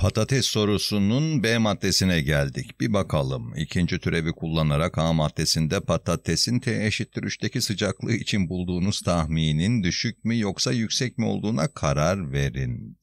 Patates sorusunun B maddesine geldik. Bir bakalım. İkinci türevi kullanarak A maddesinde patatesin T eşittir 3'teki sıcaklığı için bulduğunuz tahminin düşük mü yoksa yüksek mi olduğuna karar verin.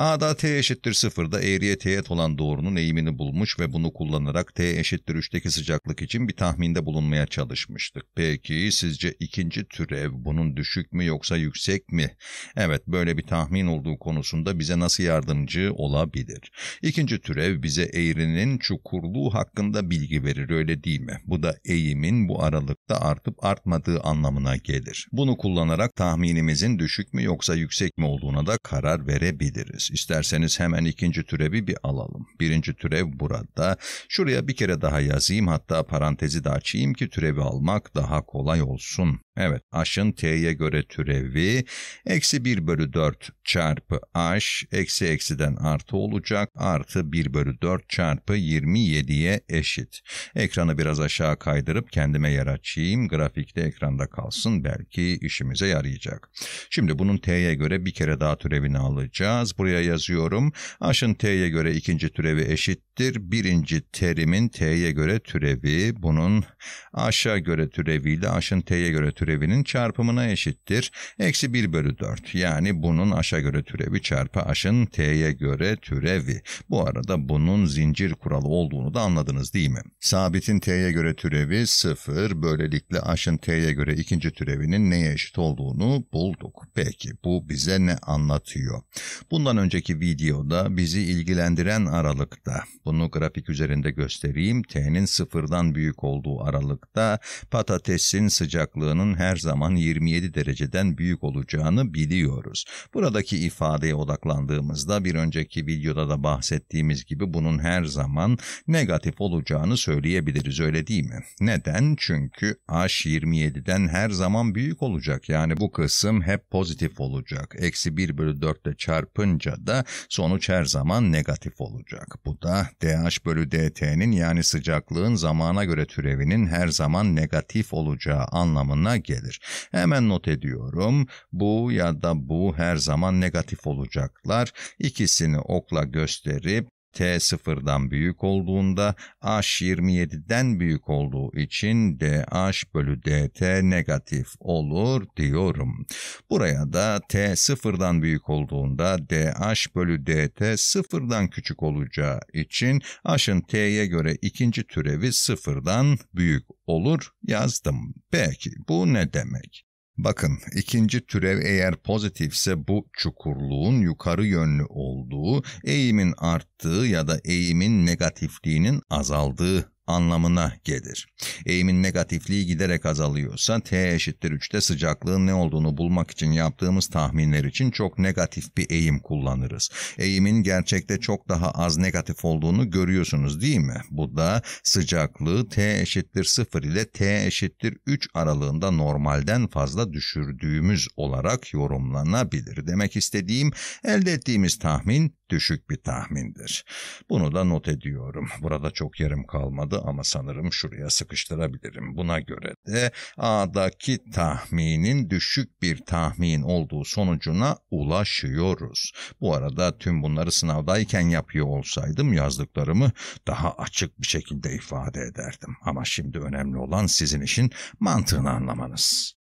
A'da t eşittir sıfırda eğriye teğet olan doğrunun eğimini bulmuş ve bunu kullanarak t eşittir 3'teki sıcaklık için bir tahminde bulunmaya çalışmıştık. Peki sizce ikinci türev bunun düşük mü yoksa yüksek mi? Evet böyle bir tahmin olduğu konusunda bize nasıl yardımcı olabilir? İkinci türev bize eğrinin çukurluğu hakkında bilgi verir öyle değil mi? Bu da eğimin bu aralıkta artıp artmadığı anlamına gelir. Bunu kullanarak tahminimizin düşük mü yoksa yüksek mi olduğuna da karar verebiliriz. İsterseniz hemen ikinci türevi bir alalım. Birinci türev burada. Şuraya bir kere daha yazayım hatta parantezi de açayım ki türevi almak daha kolay olsun. Evet aşın t'ye göre türevi eksi 1 bölü 4 çarpı aş eksi eksiden artı olacak artı 1 bölü 4 çarpı 27'ye eşit. Ekranı biraz aşağı kaydırıp kendime yer açayım de ekranda kalsın belki işimize yarayacak. Şimdi bunun t'ye göre bir kere daha türevini alacağız. Buraya yazıyorum aşın t'ye göre ikinci türevi eşittir. Birinci terimin t'ye göre türevi bunun aşağı göre türeviyle aşın t'ye göre türevi türevinin çarpımına eşittir. Eksi 1 bölü 4 yani bunun aşa göre türevi çarpı aşın t'ye göre türevi. Bu arada bunun zincir kuralı olduğunu da anladınız değil mi? Sabitin t'ye göre türevi 0 böylelikle aşın t'ye göre ikinci türevinin neye eşit olduğunu bulduk. Peki bu bize ne anlatıyor? Bundan önceki videoda bizi ilgilendiren aralıkta, bunu grafik üzerinde göstereyim, T'nin sıfırdan büyük olduğu aralıkta patatesin sıcaklığının her zaman 27 dereceden büyük olacağını biliyoruz. Buradaki ifadeye odaklandığımızda bir önceki videoda da bahsettiğimiz gibi bunun her zaman negatif olacağını söyleyebiliriz öyle değil mi? Neden? Çünkü H 27'den her zaman büyük olacak yani bu kısım hep pozitif pozitif olacak. Eksi 1 bölü 4 ile çarpınca da sonuç her zaman negatif olacak. Bu da dH bölü dt'nin yani sıcaklığın zamana göre türevinin her zaman negatif olacağı anlamına gelir. Hemen not ediyorum. Bu ya da bu her zaman negatif olacaklar. İkisini okla gösterip T sıfırdan büyük olduğunda H27'den büyük olduğu için DH bölü DT negatif olur diyorum. Buraya da T sıfırdan büyük olduğunda DH bölü DT sıfırdan küçük olacağı için H'ın T'ye göre ikinci türevi sıfırdan büyük olur yazdım. Peki bu ne demek? Bakın ikinci türev eğer pozitifse bu çukurluğun yukarı yönlü olduğu, eğimin arttığı ya da eğimin negatifliğinin azaldığı anlamına gelir. Eğimin negatifliği giderek azalıyorsa T eşittir 3'te sıcaklığın ne olduğunu bulmak için yaptığımız tahminler için çok negatif bir eğim kullanırız. Eğimin gerçekte çok daha az negatif olduğunu görüyorsunuz değil mi? Bu da sıcaklığı T eşittir 0 ile T eşittir 3 aralığında normalden fazla düşürdüğümüz olarak yorumlanabilir. Demek istediğim elde ettiğimiz tahmin düşük bir tahmindir. Bunu da not ediyorum. Burada çok yerim kalmadı ama sanırım şuraya sıkıştırabilirim. Buna göre de A'daki tahminin düşük bir tahmin olduğu sonucuna ulaşıyoruz. Bu arada tüm bunları sınavdayken yapıyor olsaydım yazdıklarımı daha açık bir şekilde ifade ederdim. Ama şimdi önemli olan sizin işin mantığını anlamanız.